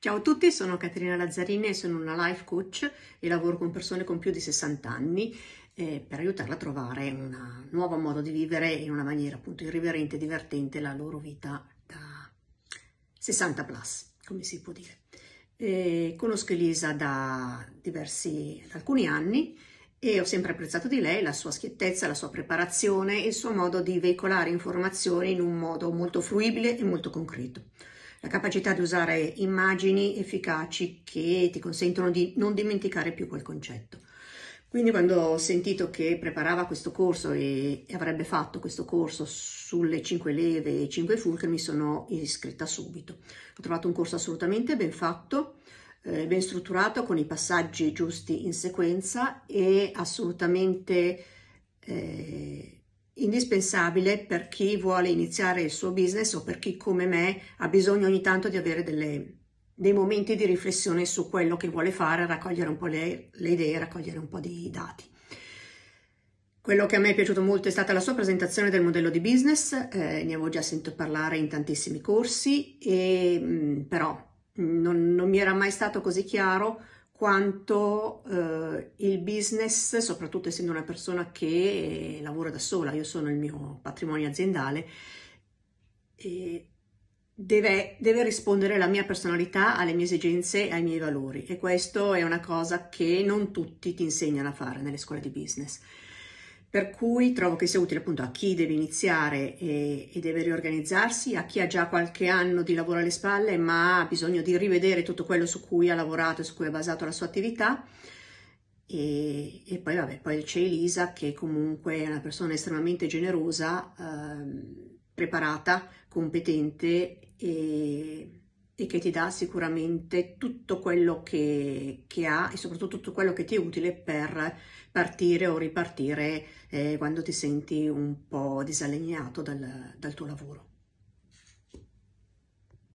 Ciao a tutti, sono Caterina Lazzarini e sono una life coach e lavoro con persone con più di 60 anni eh, per aiutarle a trovare un nuovo modo di vivere in una maniera appunto irriverente e divertente la loro vita da 60 plus, come si può dire. Eh, conosco Elisa da, diversi, da alcuni anni e ho sempre apprezzato di lei la sua schiettezza, la sua preparazione e il suo modo di veicolare informazioni in un modo molto fruibile e molto concreto la capacità di usare immagini efficaci che ti consentono di non dimenticare più quel concetto. Quindi quando ho sentito che preparava questo corso e, avrebbe fatto questo corso sulle 5 leve e 5 fulcri mi sono iscritta subito. Ho trovato un corso assolutamente ben fatto, eh, ben strutturato, con i passaggi giusti in sequenza e assolutamente eh, indispensabile per chi vuole iniziare il suo business o per chi come me ha bisogno ogni tanto di avere delle, dei momenti di riflessione su quello che vuole fare, raccogliere un po' le, le idee, raccogliere un po' di dati. Quello che a me è piaciuto molto è stata la sua presentazione del modello di business, eh, ne avevo già sentito parlare in tantissimi corsi, e, mh, mm, però mh, mm, non, non mi era mai stato così chiaro quanto eh, il business, soprattutto essendo una persona che eh, lavora da sola, io sono il mio patrimonio aziendale, deve, deve, rispondere la mia personalità alle mie esigenze e ai miei valori e questo è una cosa che non tutti ti insegnano a fare nelle scuole di business per cui trovo che sia utile appunto a chi deve iniziare e, e, deve riorganizzarsi, a chi ha già qualche anno di lavoro alle spalle ma ha bisogno di rivedere tutto quello su cui ha lavorato, e su cui ha basato la sua attività. E, e poi, vabbè, poi c'è Elisa che comunque è una persona estremamente generosa, eh, preparata, competente e e che ti dà sicuramente tutto quello che, che ha e soprattutto tutto quello che ti è utile per partire o ripartire eh, quando ti senti un po' disallineato dal, dal tuo lavoro.